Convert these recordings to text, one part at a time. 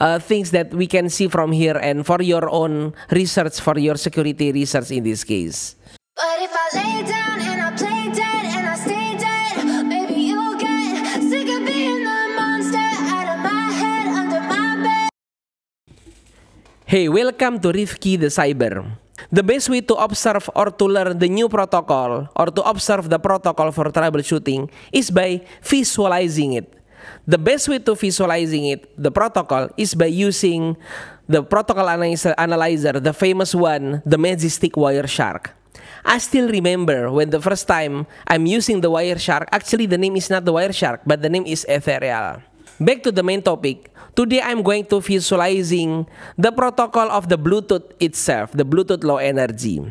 uh, things that we can see from here and for your own research, for your security research in this case. Hey, welcome to Rifki the Cyber. The best way to observe or to learn the new protocol or to observe the protocol for troubleshooting is by visualizing it. The best way to visualizing it, the protocol, is by using the protocol analyzer, the famous one, the Majestic Wireshark. I still remember when the first time I'm using the Wireshark, actually the name is not the Wireshark, but the name is Ethereal. Back to the main topic, today I'm going to visualizing the protocol of the Bluetooth itself, the Bluetooth low energy.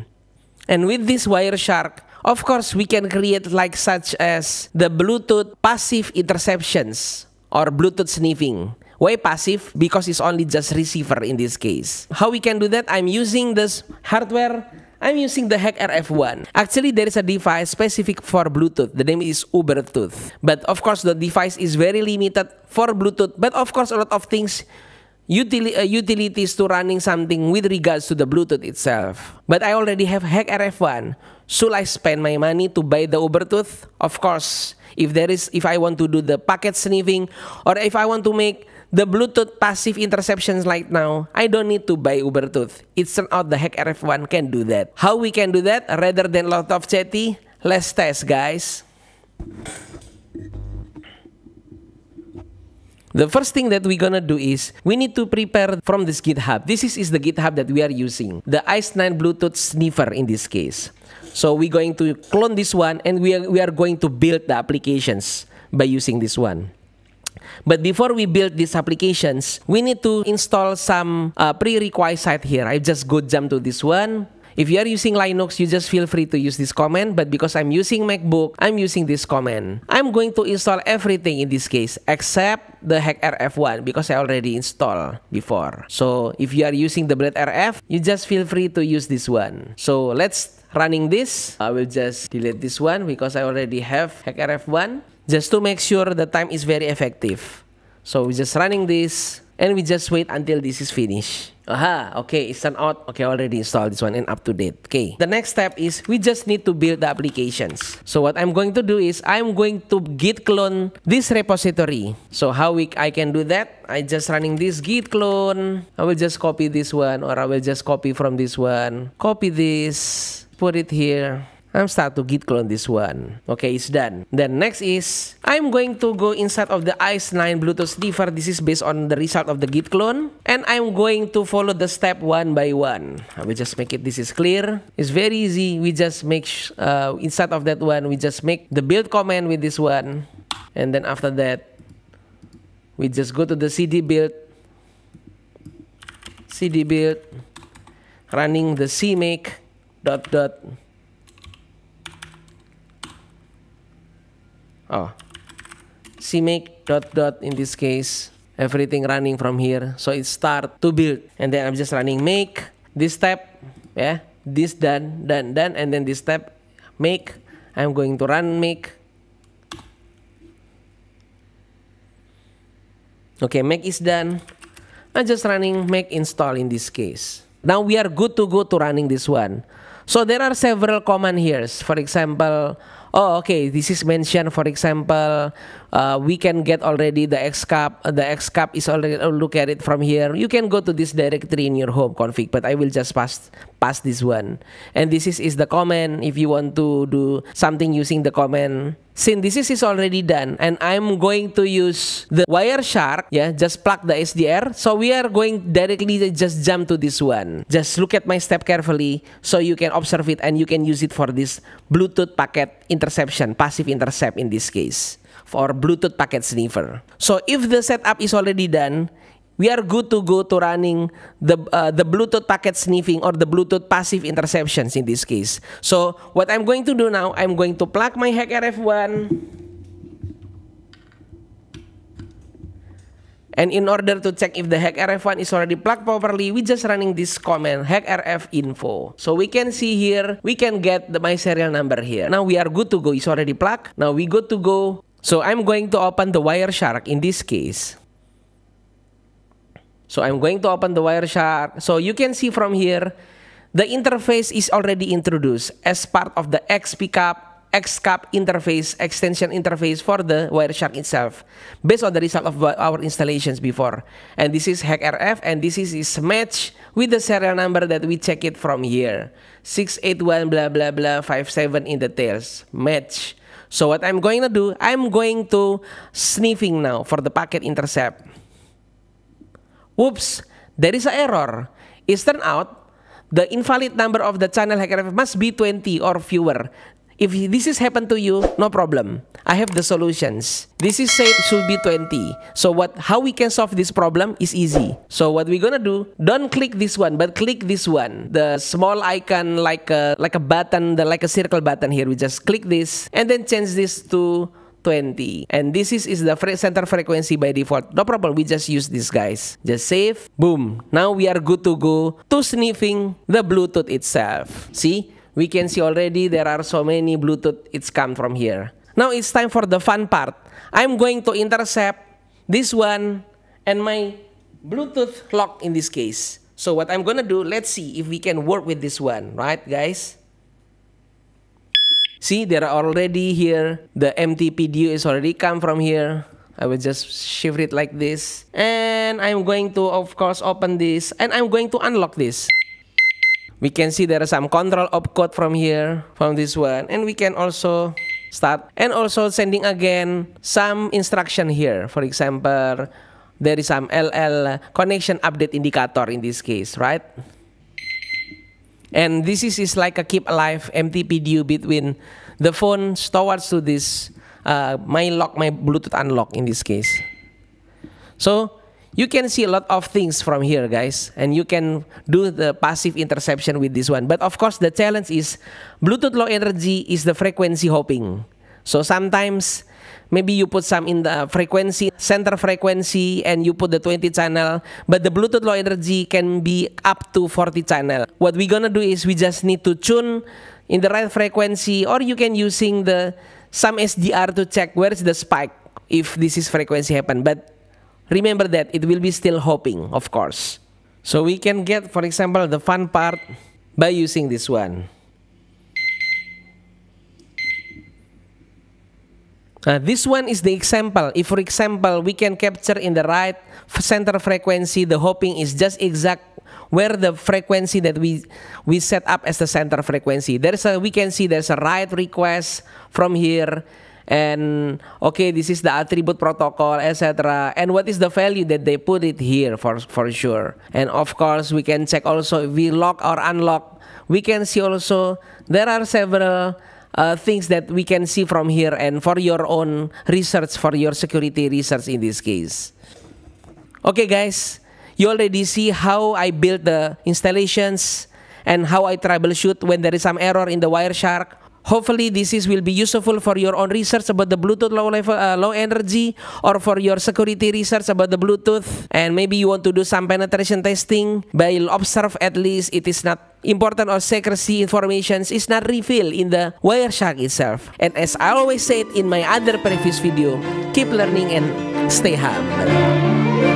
And with this Wireshark, of course, we can create like such as the Bluetooth passive interceptions or Bluetooth sniffing. Why passive? Because it's only just receiver in this case. How we can do that? I'm using this hardware. I'm using the Hack RF1. Actually, there is a device specific for Bluetooth. The name is Ubertooth. But of course, the device is very limited for Bluetooth. But of course, a lot of things uh, utilities to running something with regards to the Bluetooth itself. But I already have Hack RF1. Should I spend my money to buy the Ubertooth? Of course. If there is, if I want to do the packet sniffing, or if I want to make the Bluetooth passive interceptions right now, I don't need to buy Ubertooth. It's turned out the Hack RF1 can do that. How we can do that rather than lot of chatty? Let's test, guys. The first thing that we're gonna do is we need to prepare from this GitHub. This is, is the GitHub that we are using, the ICE9 Bluetooth sniffer in this case. So we're going to clone this one and we are, we are going to build the applications by using this one. But before we build these applications, we need to install some uh, pre-requisite here. I just go jump to this one. If you are using Linux, you just feel free to use this command, but because I'm using MacBook, I'm using this command. I'm going to install everything in this case, except the hackrf one because I already installed before. So if you are using the Bread RF, you just feel free to use this one. So let's running this. I will just delete this one because I already have hackrf one just to make sure the time is very effective. So we're just running this and we just wait until this is finished aha okay it's an out okay already installed this one and up to date okay the next step is we just need to build the applications so what i'm going to do is i'm going to git clone this repository so how we i can do that i just running this git clone i will just copy this one or i will just copy from this one copy this put it here I'm start to git clone this one. Okay, it's done. Then next is, I'm going to go inside of the ICE 9 Bluetooth sliver. This is based on the result of the git clone. And I'm going to follow the step one by one. Uh, we just make it, this is clear. It's very easy. We just make, uh, inside of that one, we just make the build command with this one. And then after that, we just go to the CD build. CD build. Running the CMake dot dot oh cmake dot dot in this case everything running from here so it start to build and then i'm just running make this step yeah this done done done and then this step make i'm going to run make okay make is done i'm just running make install in this case now we are good to go to running this one so there are several command here for example oh okay this is mentioned for example uh, we can get already the xcap the xcap is already oh, look at it from here you can go to this directory in your home config but i will just pass pass this one and this is is the command if you want to do something using the command since this is already done and i'm going to use the wireshark yeah just plug the sdr so we are going directly just jump to this one just look at my step carefully so you can observe it and you can use it for this bluetooth packet in interception, passive intercept in this case, for Bluetooth packet sniffer. So if the setup is already done, we are good to go to running the uh, the Bluetooth packet sniffing or the Bluetooth passive interceptions in this case. So what I'm going to do now, I'm going to plug my HackRF1 And in order to check if the HackRF1 is already plugged properly, we just running this command HackRF info. So we can see here, we can get the, my serial number here. Now we are good to go. It's already plugged. Now we good to go. So I'm going to open the Wireshark in this case. So I'm going to open the Wireshark. So you can see from here, the interface is already introduced as part of the X pickup XCAP interface, extension interface for the Wireshark itself based on the result of our installations before. And this is HackRF and this is its match with the serial number that we check it from here. 681 blah blah blah 57 in the tails. Match. So what I'm going to do, I'm going to sniffing now for the packet intercept. Whoops, there is an error. It's turned out the invalid number of the channel HackRF must be 20 or fewer. If this has happened to you, no problem. I have the solutions. This is said should be 20. So what how we can solve this problem is easy. So what we're gonna do, don't click this one, but click this one. The small icon like a like a button, the like a circle button here. We just click this and then change this to 20 and this is, is the fre center frequency by default no problem we just use this guys just save boom now we are good to go to sniffing the bluetooth itself see we can see already there are so many Bluetooth it's come from here. Now it's time for the fun part. I'm going to intercept this one and my Bluetooth lock in this case. So what I'm gonna do, let's see if we can work with this one, right guys? See, there are already here, the MTPDU is already come from here. I will just shift it like this. And I'm going to, of course, open this. And I'm going to unlock this we can see there are some control opcode from here from this one and we can also start and also sending again some instruction here for example there is some LL connection update indicator in this case right and this is, is like a keep alive MTP deal between the phone towards to this uh, my lock my Bluetooth unlock in this case so you can see a lot of things from here guys and you can do the passive interception with this one but of course the challenge is bluetooth low energy is the frequency hopping so sometimes maybe you put some in the frequency center frequency and you put the 20 channel but the bluetooth low energy can be up to 40 channel what we're gonna do is we just need to tune in the right frequency or you can using the some sdr to check where's the spike if this is frequency happen but remember that it will be still hopping, of course. So we can get, for example, the fun part by using this one. Uh, this one is the example. If, for example, we can capture in the right center frequency, the hopping is just exact where the frequency that we we set up as the center frequency. There's a we can see there's a right request from here and okay this is the attribute protocol etc and what is the value that they put it here for for sure and of course we can check also if we lock or unlock we can see also there are several uh, things that we can see from here and for your own research for your security research in this case okay guys you already see how I built the installations and how I troubleshoot when there is some error in the Wireshark Hopefully, this is will be useful for your own research about the Bluetooth low level, uh, low energy, or for your security research about the Bluetooth. And maybe you want to do some penetration testing. But you'll observe at least it is not important or secrecy information is not revealed in the Wireshark itself. And as I always said in my other previous video, keep learning and stay humble.